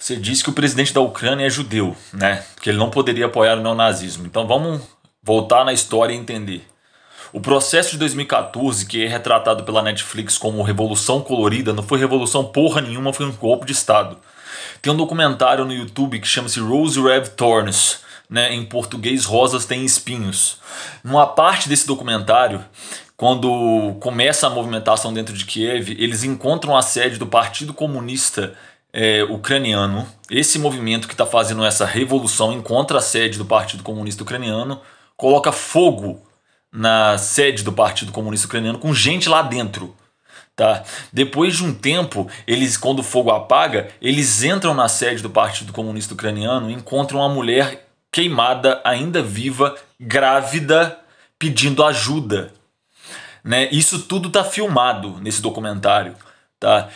Você disse que o presidente da Ucrânia é judeu, né? Que ele não poderia apoiar o neonazismo. Então vamos voltar na história e entender. O processo de 2014, que é retratado pela Netflix como Revolução Colorida, não foi revolução porra nenhuma, foi um golpe de Estado. Tem um documentário no YouTube que chama-se Rose Rev Thorns, né? em português Rosas Têm Espinhos. Numa parte desse documentário, quando começa a movimentação dentro de Kiev, eles encontram a sede do Partido Comunista é, ucraniano, esse movimento que está fazendo essa revolução em contra a sede do Partido Comunista Ucraniano, coloca fogo na sede do Partido Comunista Ucraniano com gente lá dentro. Tá? Depois de um tempo, eles, quando o fogo apaga, eles entram na sede do Partido Comunista Ucraniano e encontram uma mulher queimada, ainda viva, grávida, pedindo ajuda. Né? Isso tudo está filmado nesse documentário. Tá?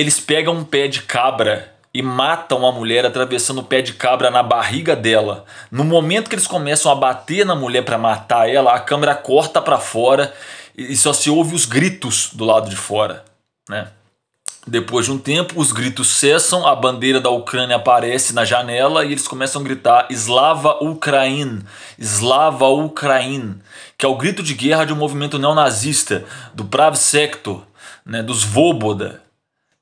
Eles pegam um pé de cabra e matam a mulher atravessando o pé de cabra na barriga dela. No momento que eles começam a bater na mulher para matar ela, a câmera corta para fora e só se ouve os gritos do lado de fora, né? Depois de um tempo, os gritos cessam, a bandeira da Ucrânia aparece na janela e eles começam a gritar Slava Ukraine, Slava Ukraine, que é o grito de guerra de um movimento neonazista, do Prav Sector, né, dos Voboda,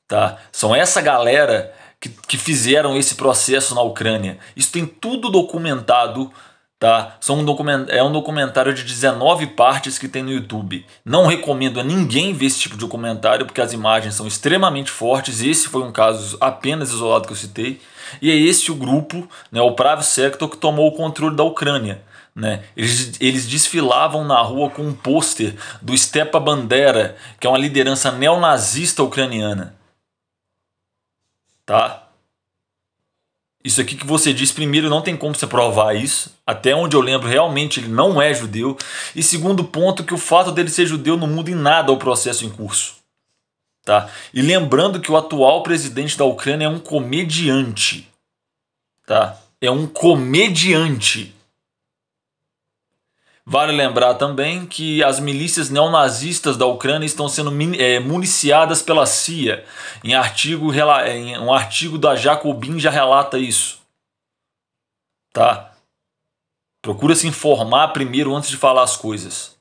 Tá? São essa galera que, que fizeram esse processo na Ucrânia. Isso tem tudo documentado tá? São um document... É um documentário de 19 partes que tem no YouTube. Não recomendo a ninguém ver esse tipo de documentário, porque as imagens são extremamente fortes. Esse foi um caso apenas isolado que eu citei. E é esse o grupo, né, o Prav Sector, que tomou o controle da Ucrânia. Né? Eles, eles desfilavam na rua com um pôster do Stepa Bandera, que é uma liderança neonazista ucraniana tá? Isso aqui que você diz, primeiro, não tem como você provar isso. Até onde eu lembro, realmente ele não é judeu. E segundo ponto, que o fato dele ser judeu não muda em nada o processo em curso. Tá? E lembrando que o atual presidente da Ucrânia é um comediante. Tá? É um comediante. Vale lembrar também que as milícias neonazistas da Ucrânia estão sendo eh, municiadas pela CIA. Em artigo, um artigo da Jacobin já relata isso. Tá? Procura se informar primeiro antes de falar as coisas.